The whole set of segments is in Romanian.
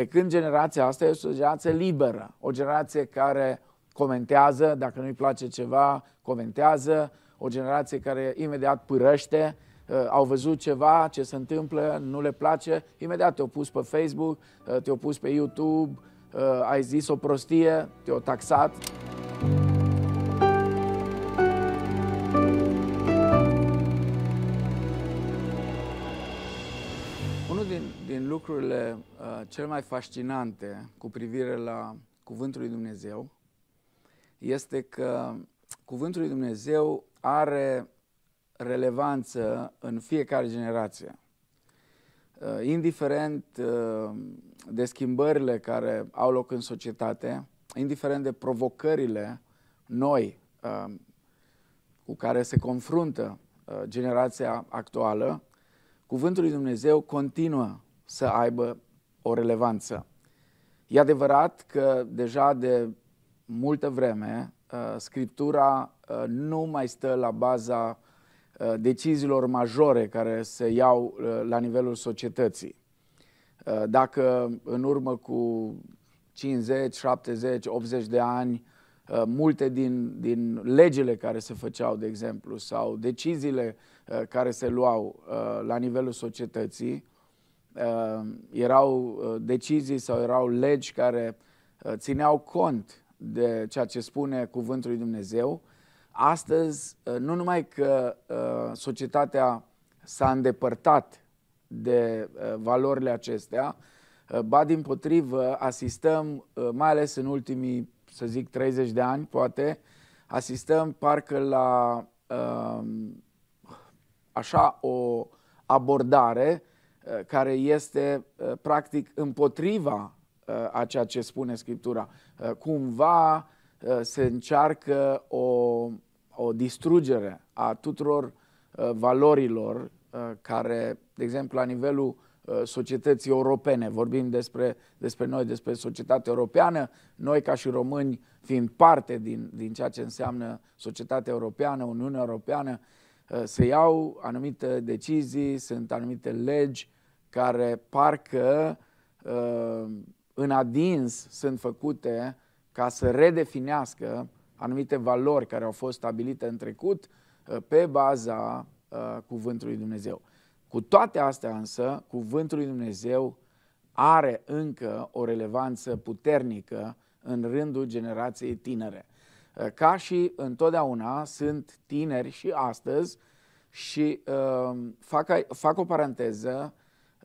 Pe când generația asta este o generație liberă, o generație care comentează, dacă nu-i place ceva, comentează, o generație care imediat pârăște, uh, au văzut ceva, ce se întâmplă, nu le place, imediat te-au pus pe Facebook, uh, te-au pus pe YouTube, uh, ai zis o prostie, te-au taxat. Unul din, din lucrurile uh, cel mai fascinante cu privire la Cuvântul lui Dumnezeu este că Cuvântul lui Dumnezeu are relevanță în fiecare generație. Uh, indiferent uh, de schimbările care au loc în societate, indiferent de provocările noi uh, cu care se confruntă uh, generația actuală, cuvântul lui Dumnezeu continuă să aibă o relevanță. E adevărat că deja de multă vreme uh, Scriptura uh, nu mai stă la baza uh, deciziilor majore care se iau la nivelul societății. Dacă în urmă cu 50, 70, 80 de ani Uh, multe din, din legile care se făceau, de exemplu, sau deciziile uh, care se luau uh, la nivelul societății, erau decizii sau erau legi care țineau cont de ceea ce spune Cuvântul lui Dumnezeu. Astăzi, nu numai că societatea s-a îndepărtat de valorile acestea, ba din potrivă, asistăm, mai ales în ultimii să zic, 30 de ani, poate, asistăm parcă la um, așa o abordare uh, care este uh, practic împotriva uh, a ceea ce spune Scriptura. Cumva se încearcă o, o distrugere a tuturor valorilor care, de exemplu, la nivelul Uh, societății europene. Vorbim despre, despre noi, despre societatea europeană. Noi, ca și români, fiind parte din, din ceea ce înseamnă societatea europeană, Uniunea Europeană, uh, se iau anumite decizii, sunt anumite legi care parcă uh, în adins sunt făcute ca să redefinească anumite valori care au fost stabilite în trecut pe baza cuvântului Dumnezeu. Cu toate astea însă, cuvântul lui Dumnezeu are încă o relevanță puternică în rândul generației tinere. Eh, ca și întotdeauna sunt tineri și astăzi și uh, fac, fac o paranteză,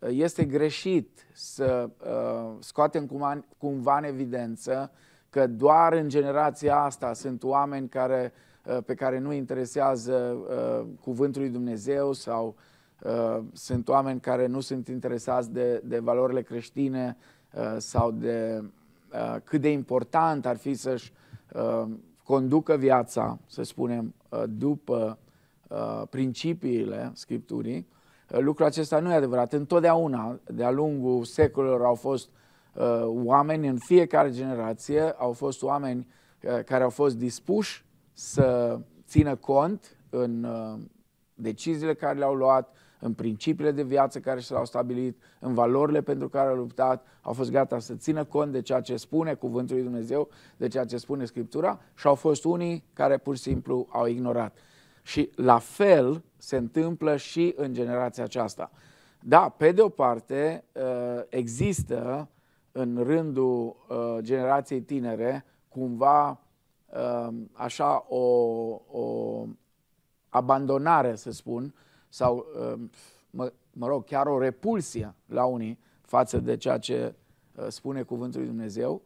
eh, este greșit să uh, scoatem cumva, cumva în evidență că doar în generația asta sunt oameni care, uh, pe care nu interesează uh, cuvântul lui Dumnezeu sau uh, Uh, sunt oameni care nu sunt interesați de, de valorile creștine uh, sau de uh, cât de important ar fi să-și conducă viața, să spunem, după principiile Scripturii. Lucrul acesta nu e adevărat. Întotdeauna, de-a lungul secolelor, au fost oameni, în fiecare generație, au fost oameni care au fost dispuși să țină cont în deciziile care le-au luat, în principiile de viață care și l-au stabilit, în valorile pentru care au luptat, au fost gata să țină cont de ceea ce spune Cuvântul lui Dumnezeu, de ceea ce spune Scriptura și au fost unii care pur și simplu au ignorat. Și la fel se întâmplă și în generația aceasta. Da, pe de o parte ă, există în rândul ă, generației tinere cumva ă, așa o, o abandonare, să spun, sau, um, mă, mă rog, chiar o repulsie la unii față de ceea ce uh, spune Cuvântul lui Dumnezeu.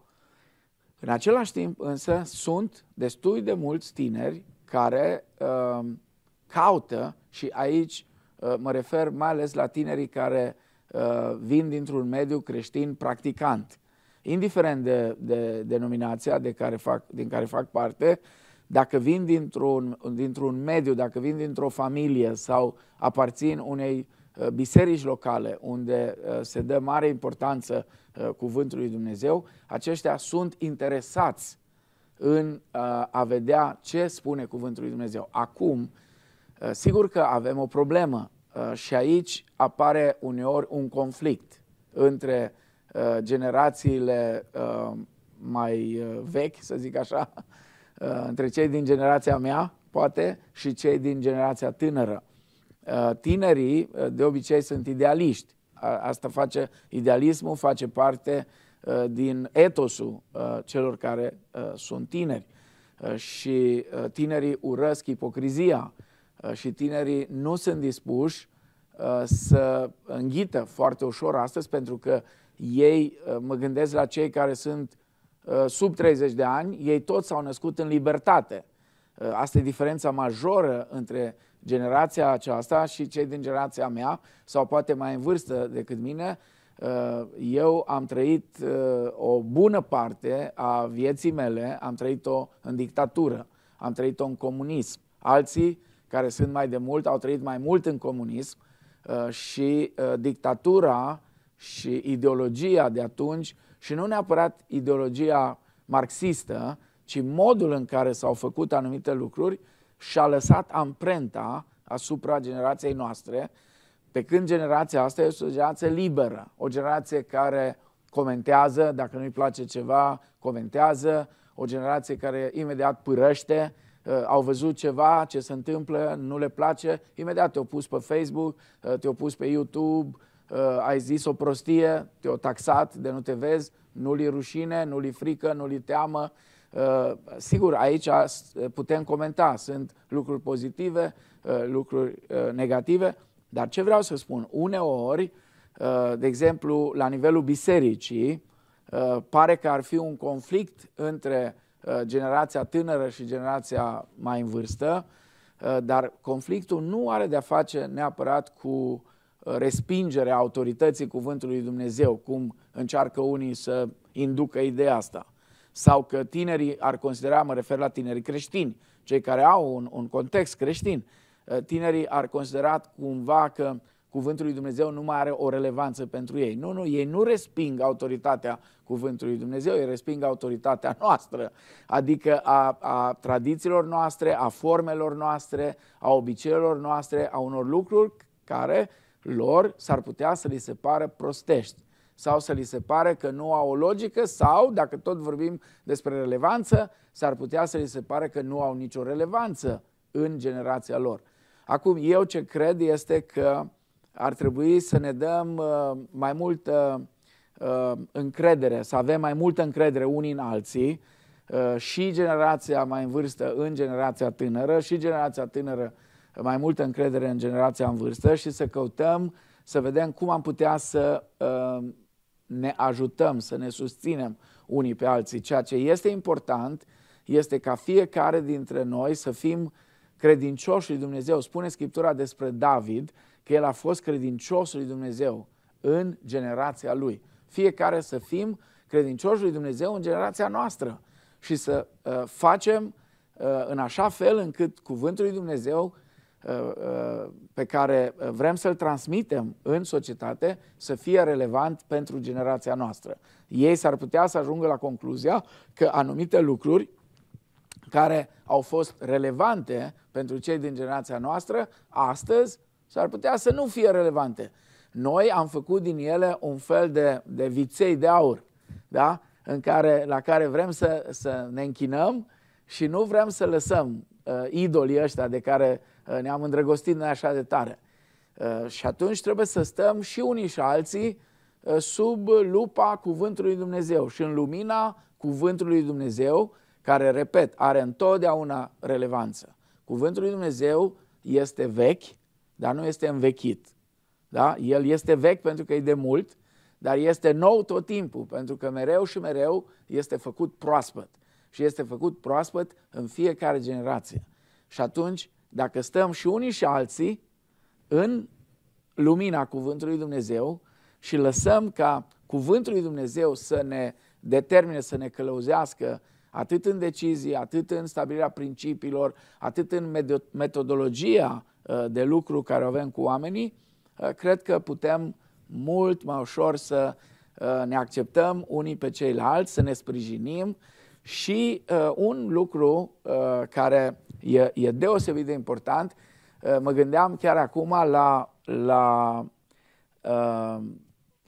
În același timp, însă, sunt destui de mulți tineri care uh, caută, și aici uh, mă refer mai ales la tinerii care uh, vin dintr-un mediu creștin practicant, indiferent de, de denominația de care fac, din care fac parte, uh, dacă vin dintr-un, dintr-un mediu, dacă vin dintr-o familie sau aparțin unei uh, biserici locale unde uh, se dă mare importanță uh, cuvântului Dumnezeu, aceștia sunt interesați în a vedea ce spune cuvântul lui Dumnezeu. Acum, sigur că avem o problemă și aici apare uneori un conflict între generațiile mai vechi, să zic așa, Uh, între cei din generația mea, poate, și cei din generația tânără. Uh, tinerii, uh, de obicei, sunt idealiști. Asta face, idealismul face parte din etosul celor care sunt tineri. Și tinerii urăsc ipocrizia și tinerii nu sunt dispuși să înghită foarte ușor astăzi pentru că ei mă gândesc la cei care sunt Uh, sub 30 de ani, ei toți s-au născut în libertate. Uh, asta e diferența majoră între generația aceasta și cei din generația mea, sau poate mai în vârstă decât mine. Uh, eu am trăit o bună parte a vieții mele, am trăit-o în dictatură, am trăit-o în comunism. Alții care sunt mai de mult au trăit mai mult în comunism și dictatura și ideologia de atunci și nu neapărat ideologia marxistă, ci modul în care s-au făcut anumite lucruri și-a lăsat amprenta asupra generației noastre, pe când generația asta este o generație liberă, o generație care comentează, dacă nu-i place ceva, comentează, o generație care imediat pârăște, ă, au văzut ceva ce se întâmplă, nu le place, imediat te-au pus pe Facebook, ă, te-au pus pe YouTube, uh, ai zis o prostie, te-o taxat de nu te vezi, nu-li rușine, nu-li frică, nu-li teamă. Uh, sigur, aici uh, putem comenta, sunt lucruri pozitive, uh, lucruri uh, negative, dar ce vreau să spun, uneori, uh, de exemplu, la nivelul bisericii, uh, pare că ar fi un conflict între generația tânără și generația mai în vârstă, dar conflictul nu are de-a face neapărat cu a autorității cuvântului Dumnezeu, cum încearcă unii să inducă ideea asta, sau că tinerii ar considera, mă refer la tinerii creștini, cei care au un, un context creștin, eh, tinerii ar considera cumva că cuvântul lui Dumnezeu nu mai are o relevanță pentru ei. Nu, nu, ei nu resping autoritatea cuvântului Dumnezeu, ei resping autoritatea noastră, adică a, a tradițiilor noastre, a formelor noastre, a obiceiurilor noastre, a unor lucruri care uh, lor s-ar putea să li se pară prostești sau să li se pare că nu au o logică sau, dacă tot vorbim despre relevanță, s-ar putea să li se pare că nu au nicio relevanță în generația lor. Acum, eu ce cred este că ar trebui să ne dăm uh, mai multă uh, încredere, să avem mai multă încredere unii în alții, uh, și generația mai în vârstă în generația tânără, și generația tânără mai multă încredere în generația în vârstă și să căutăm să vedem cum am putea să uh, ne ajutăm, să ne susținem unii pe alții. Ceea ce este important este ca fiecare dintre noi să fim credincioși lui Dumnezeu. Spune Scriptura despre David că el a fost credincios lui Dumnezeu în generația lui. Fiecare să fim credincioși lui Dumnezeu în generația noastră și să uh, facem uh, în așa fel încât cuvântul lui Dumnezeu Uh, uh, pe care uh, vrem să-l transmitem în societate să fie relevant pentru generația noastră. Ei s-ar putea să ajungă la concluzia că anumite lucruri care au fost relevante pentru cei din generația noastră, astăzi s-ar putea să nu fie relevante. Noi am făcut din ele un fel de, de viței de aur, da? în care, la care vrem să, să ne închinăm și nu vrem să lăsăm uh, idolii ăștia de care Uh, ne-am îndrăgostit noi așa de tare. Uh, și atunci trebuie să stăm și unii și alții uh, sub lupa Cuvântului Dumnezeu și în lumina Cuvântului Dumnezeu, care, repet, are întotdeauna relevanță. Cuvântul lui Dumnezeu este vechi, dar nu este învechit. Da? El este vechi pentru că e de mult, dar este nou tot timpul, pentru că mereu și mereu este făcut proaspăt. Și este făcut proaspăt în fiecare generație. Și atunci dacă stăm și unii și alții în lumina Cuvântului Dumnezeu și lăsăm ca Cuvântul lui Dumnezeu să ne determine, să ne călăuzească atât în decizii, atât în stabilirea principiilor, atât în metodologia uh, de lucru care o avem cu oamenii, uh, cred că putem mult mai ușor să uh, ne acceptăm unii pe ceilalți, să ne sprijinim și un lucru care E, e deosebit de important. Uh, mă gândeam chiar acum la, la uh,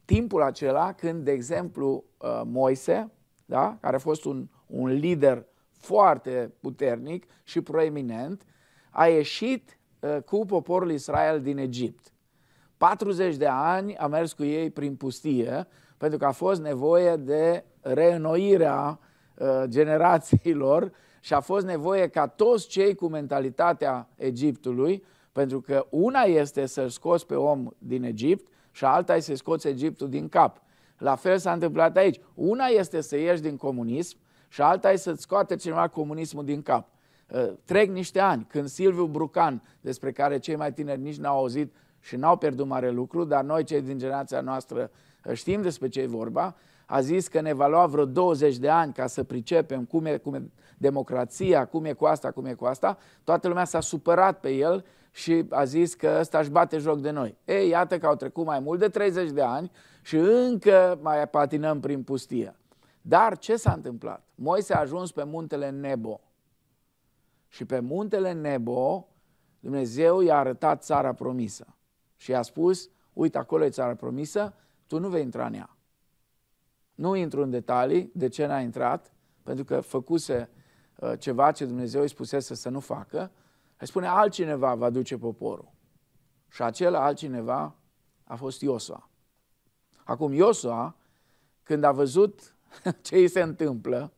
timpul acela când, de exemplu, uh, Moise, da, care a fost un, un lider foarte puternic și proeminent, a ieșit uh, cu poporul Israel din Egipt. 40 de ani a mers cu ei prin pustie, pentru că a fost nevoie de reînnoirea uh, generațiilor uh, și a fost nevoie ca toți cei cu mentalitatea Egiptului, pentru că una este să-l scoți pe om din Egipt și alta este să scoți Egiptul din cap. La fel s-a întâmplat aici. Una este să ieși din comunism și alta este să-ți scoate cineva comunismul din cap. Ă, trec niște ani când Silviu Brucan, despre care cei mai tineri nici n-au auzit, și n-au pierdut mare lucru, dar noi cei din generația noastră ă, știm despre ce e vorba, a zis că ne va lua vreo 20 de ani ca să pricepem cum e, cum e democrația, cum e cu asta, cum e cu asta, toată lumea s-a supărat pe el și a zis că ăsta își bate joc de noi. Ei, iată că au trecut mai mult de 30 de ani și încă mai patinăm prin pustie. Dar ce s-a întâmplat? Moise a ajuns pe muntele Nebo. Și pe muntele Nebo, Dumnezeu i-a arătat țara promisă și i-a spus, uite, acolo e țara promisă, tu nu vei intra în ea. Nu intru în detalii de ce n-a intrat, pentru că făcuse uh, ceva ce Dumnezeu îi spusese să nu facă, îi spune, altcineva va duce poporul. Și acela altcineva a fost Iosua. Acum Iosua, când a văzut ce îi se întâmplă,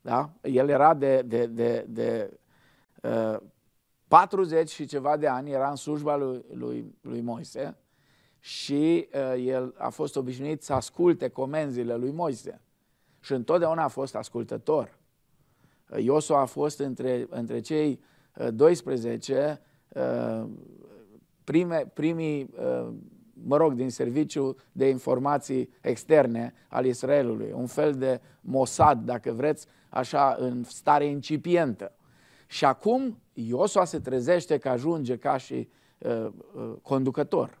da? el era de, de, de, de uh, 40 și ceva de ani, era în slujba lui, lui, lui Moise și uh, el a fost obișnuit să asculte comenzile lui Moise. Și întotdeauna a fost ascultător. Uh, Iosua a fost între, între cei 12 uh, uh, prime, primii, uh, mă rog, din serviciu de informații externe al Israelului. Un fel de Mossad, dacă vreți, așa, în stare incipientă. Și acum Iosua se trezește că ajunge ca și uh, uh, conducător.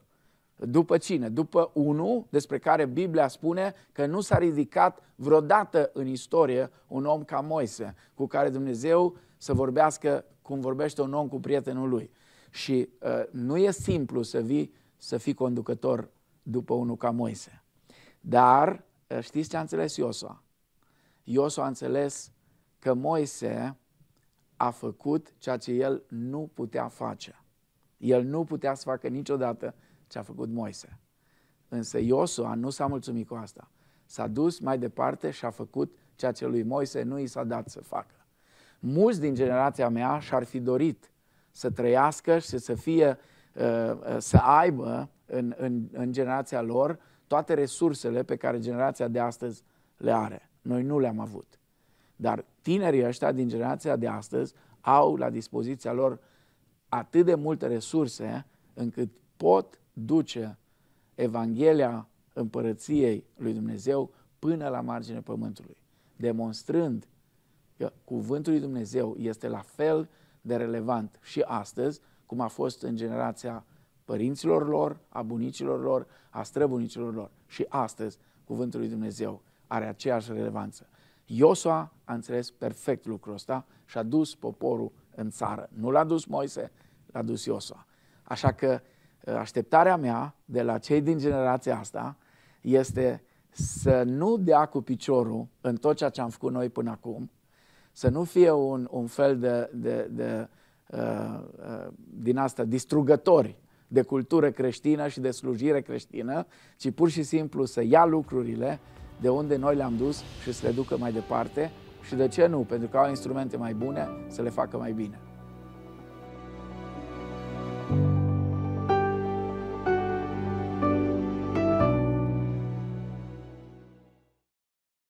După cine? După unul despre care Biblia spune că nu s-a ridicat vreodată în istorie un om ca Moise, cu care Dumnezeu să vorbească cum vorbește un om cu prietenul lui. Și uh, nu e simplu să vii să fii conducător după unul ca Moise. Dar uh, știți ce a înțeles Iosua? Iosua a înțeles că Moise a făcut ceea ce el nu putea face. El nu putea să facă niciodată ce a făcut Moise. Însă Iosua nu s-a mulțumit cu asta. S-a dus mai departe și a făcut ceea ce lui Moise nu i s-a dat să facă. Mulți din generația mea și-ar fi dorit să trăiască și să fie, uh, uh, să aibă în, în, în generația lor toate resursele pe care generația de astăzi le are. Noi nu le-am avut. Dar tinerii ăștia din generația de astăzi au la dispoziția lor atât de multe resurse încât pot duce Evanghelia împărăției lui Dumnezeu până la marginea pământului, demonstrând că cuvântul lui Dumnezeu este la fel de relevant și astăzi cum a fost în generația părinților lor, a bunicilor lor, a străbunicilor lor. Și astăzi cuvântul lui Dumnezeu are aceeași relevanță. Iosua a înțeles perfect lucrul ăsta și a dus poporul în țară. Nu l-a dus Moise, l-a dus Iosua. Așa că ă, așteptarea mea de la cei din generația asta este să nu dea cu piciorul în tot ceea ce am făcut noi până acum, să nu fie un, un fel de, de, de uh, uh, din asta, distrugători de cultură creștină și de slujire creștină, ci pur și simplu să ia lucrurile de unde noi le-am dus și să le ducă mai departe și de ce nu, pentru că au instrumente mai bune, să le facă mai bine.